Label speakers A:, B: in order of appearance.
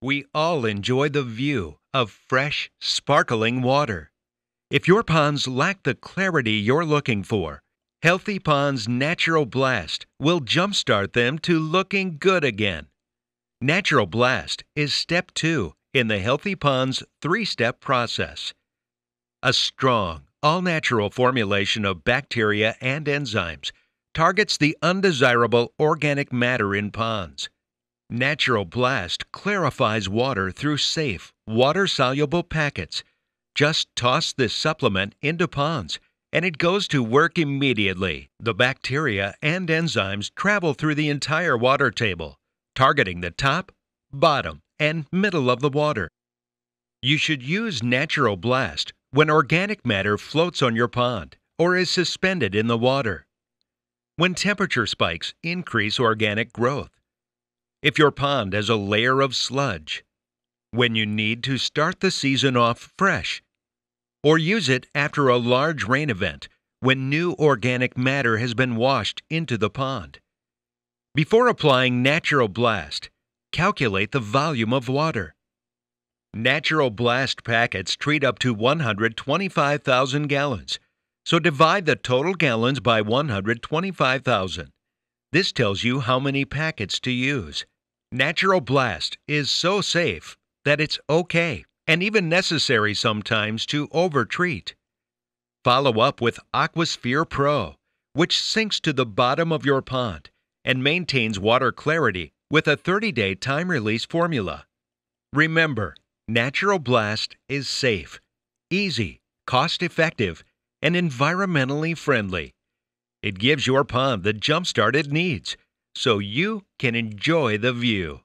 A: We all enjoy the view of fresh, sparkling water. If your ponds lack the clarity you're looking for, Healthy Ponds Natural Blast will jumpstart them to looking good again. Natural Blast is step two in the Healthy Ponds three step process. A strong, all natural formulation of bacteria and enzymes targets the undesirable organic matter in ponds Natural Blast clarifies water through safe, water soluble packets. Just toss this supplement into ponds and it goes to work immediately. The bacteria and enzymes travel through the entire water table, targeting the top, bottom, and middle of the water. You should use Natural Blast when organic matter floats on your pond or is suspended in the water. When temperature spikes increase organic growth if your pond has a layer of sludge, when you need to start the season off fresh, or use it after a large rain event when new organic matter has been washed into the pond. Before applying Natural Blast, calculate the volume of water. Natural Blast packets treat up to 125,000 gallons, so divide the total gallons by 125,000. This tells you how many packets to use. Natural Blast is so safe that it's okay and even necessary sometimes to overtreat. Follow up with Aquasphere Pro, which sinks to the bottom of your pond and maintains water clarity with a 30 day time release formula. Remember, Natural Blast is safe, easy, cost effective, and environmentally friendly. It gives your pond the jumpstart it needs so you can enjoy the view.